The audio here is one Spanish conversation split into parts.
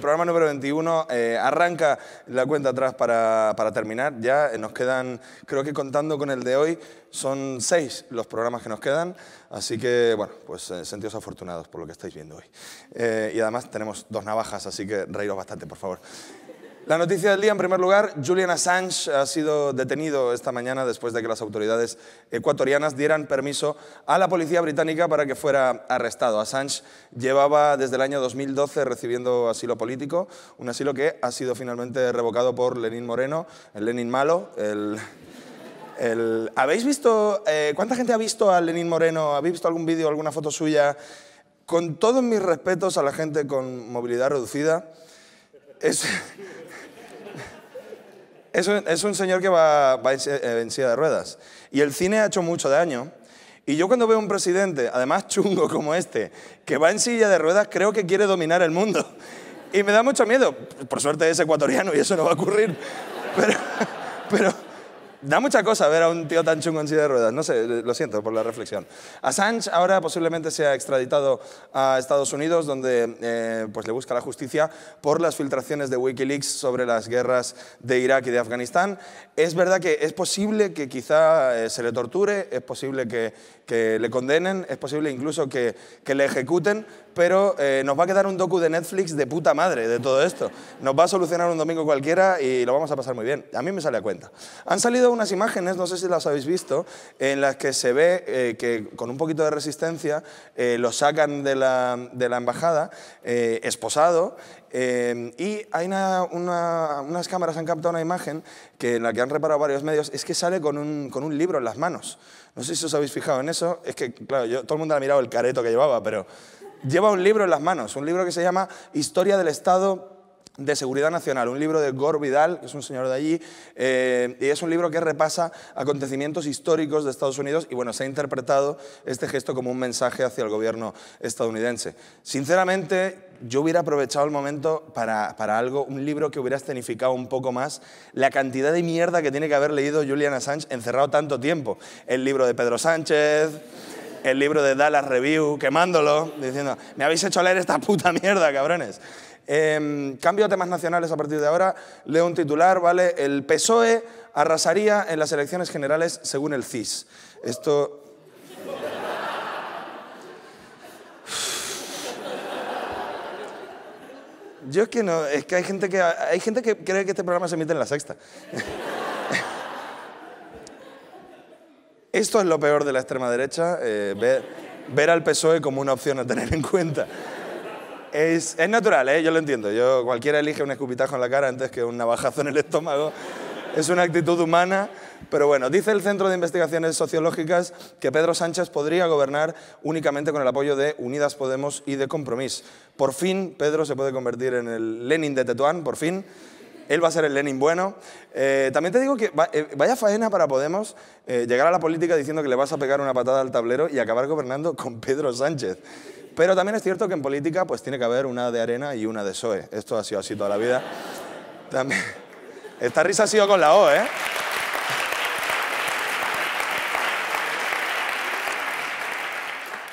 programa número 21. Eh, arranca la cuenta atrás para, terminar. Ya eh, nos quedan, creo que contando con el de hoy, son seis los programas que nos quedan. Así que, bueno, pues eh, sentidos afortunados por lo que estáis viendo hoy. y además tenemos dos navajas, así que reíros bastante, por favor. La noticia del día, en primer lugar, Julian Assange ha sido detenido esta mañana después de que las autoridades ecuatorianas dieran permiso a la policía británica para que fuera arrestado. Assange llevaba desde el año 2012 recibiendo asilo político, un asilo que ha sido finalmente revocado por Lenin Moreno, el Lenin malo, ¿Habéis visto, eh, cuánta gente ha visto a Lenin Moreno? ¿Habéis visto algún vídeo, alguna foto suya? Con todos mis respetos a la gente con movilidad reducida, es, es, un, señor que va, va eh, en silla de ruedas. Y el cine ha hecho mucho daño. Y yo cuando veo un presidente, además chungo como este, que va en silla de ruedas, creo que quiere dominar el mundo. Y me da mucho miedo. Por suerte es ecuatoriano y eso no va a ocurrir. pero da mucha cosa ver a un tío tan chungo en silla de ruedas. No sé, lo siento por la reflexión. Assange ahora posiblemente se ha extraditado a Estados Unidos, donde eh, pues le busca la justicia por las filtraciones de Wikileaks sobre las guerras de Irak y de Afganistán. Es verdad que es posible que quizá eh, se le torture, es posible que, le condenen, es posible incluso que le ejecuten, pero eh, nos va a quedar un docu de Netflix de puta madre de todo esto. Nos va a solucionar un domingo cualquiera y lo vamos a pasar muy bien. A mí me sale a cuenta. Han salido unas imágenes, no sé si las habéis visto, en las que se ve eh, que con un poquito de resistencia eh, lo sacan de la, de la embajada, esposado, y hay unas cámaras han captado una imagen que en la que han reparado varios medios, es que sale con un, con un, libro en las manos. No sé si os habéis fijado en eso, es que, claro, yo, todo el mundo ha mirado el careto que llevaba, pero lleva un libro en las manos, un libro que se llama Historia del Estado de Seguridad Nacional, un libro de Gore Vidal, que es un señor de allí, eh, y es un libro que repasa acontecimientos históricos de Estados Unidos y bueno, se ha interpretado este gesto como un mensaje hacia el gobierno estadounidense. Sinceramente, yo hubiera aprovechado el momento para, para, algo, un libro que hubiera escenificado un poco más la cantidad de mierda que tiene que haber leído Julian Assange encerrado tanto tiempo. El libro de Pedro Sánchez el libro de Dallas Review, quemándolo, diciendo, me habéis hecho leer esta puta mierda, cabrones. Em, cambio a temas nacionales a partir de ahora. Leo un titular, ¿vale? El PSOE arrasaría en las elecciones generales según el CIS. Esto... Yo es que no, es que hay gente que, hay gente que cree que este programa se emite en la sexta. Esto es lo peor de la extrema derecha, eh, ver, al PSOE como una opción a tener en cuenta. Es, natural, ¿eh? yo lo entiendo. Yo, cualquiera elige un escupitajo en la cara antes que un navajazo en el estómago. Es una actitud humana, pero bueno, dice el Centro de Investigaciones Sociológicas que Pedro Sánchez podría gobernar únicamente con el apoyo de Unidas Podemos y de Compromís. Por fin, Pedro se puede convertir en el Lenin de Tetuán, por fin. Él va a ser el Lenin bueno. Eh, también te digo que eh, vaya faena para Podemos eh, llegar a la política diciendo que le vas a pegar una patada al tablero y acabar gobernando con Pedro Sánchez. Pero también es cierto que en política pues tiene que haber una de arena y una de soe. Esto ha sido así toda la vida. Esta risa ha sido con la O, ¿eh?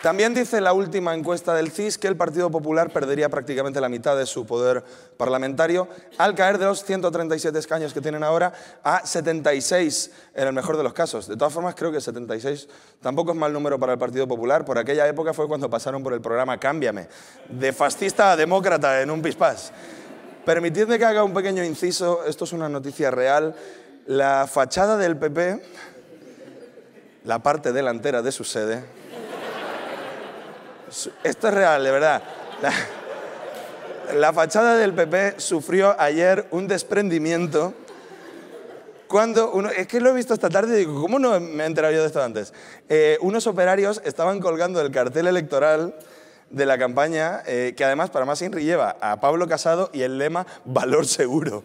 También dice la última encuesta del CIS que el Partido Popular perdería prácticamente la mitad de su poder parlamentario al caer de los 137 escaños que tienen ahora a 76 en el mejor de los casos. De todas formas, creo que 76 tampoco es mal número para el Partido Popular. Por aquella época fue cuando pasaron por el programa Cámbiame, de fascista a demócrata en un pispás. Permitidme que haga un pequeño inciso, esto es una noticia real. La fachada del PP, la parte delantera de su sede, esto es real, de verdad. La, fachada del PP sufrió ayer un desprendimiento cuando uno, es que lo he visto esta tarde y digo, ¿cómo no me he enterado yo de esto antes? Eh, unos operarios estaban colgando el cartel electoral de la campaña, eh, que además para más Inri lleva a Pablo Casado y el lema Valor Seguro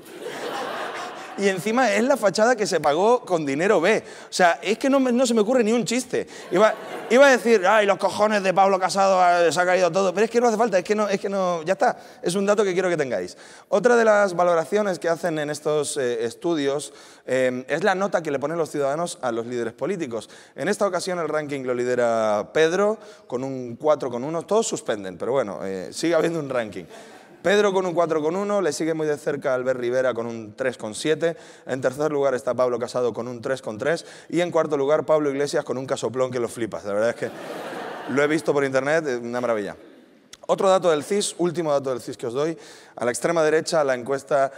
y encima es la fachada que se pagó con dinero B. O sea, es que no, se me ocurre ni un chiste. Iba, a decir, ay, los cojones de Pablo Casado ah, se ha caído todo, pero es que no hace falta, es que no, es que no, ya está. Es un dato que quiero que tengáis. Otra de las valoraciones que hacen en estos eh, estudios eh, es la nota que le ponen los ciudadanos a los líderes políticos. En esta ocasión el ranking lo lidera Pedro con un 4,1. Todos suspenden, pero bueno, eh, sigue habiendo un ranking. Pedro con un 4,1, le sigue muy de cerca Albert Rivera con un 3,7, en tercer lugar está Pablo Casado con un 3,3 y en cuarto lugar Pablo Iglesias con un casoplón que lo flipas. La verdad es que lo he visto por internet, una maravilla. Otro dato del CIS, último dato del CIS que os doy, a la extrema derecha la encuesta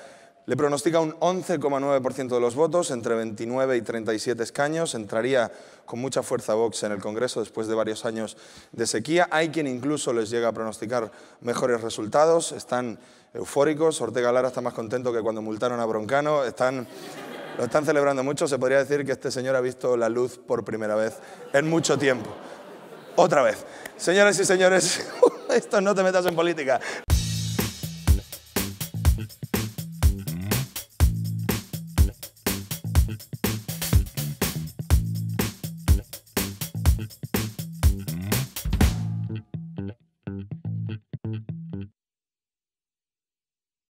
le pronostica un 11,9% de los votos, entre 29 y 37 escaños. Entraría con mucha fuerza Vox en el Congreso después de varios años de sequía. Hay quien incluso les llega a pronosticar mejores resultados. Están eufóricos. Ortega Lara está más contento que cuando multaron a Broncano. lo están celebrando mucho. Se podría decir que este señor ha visto la luz por primera vez en mucho tiempo. Otra vez. Señoras y señores, esto no te metas en política.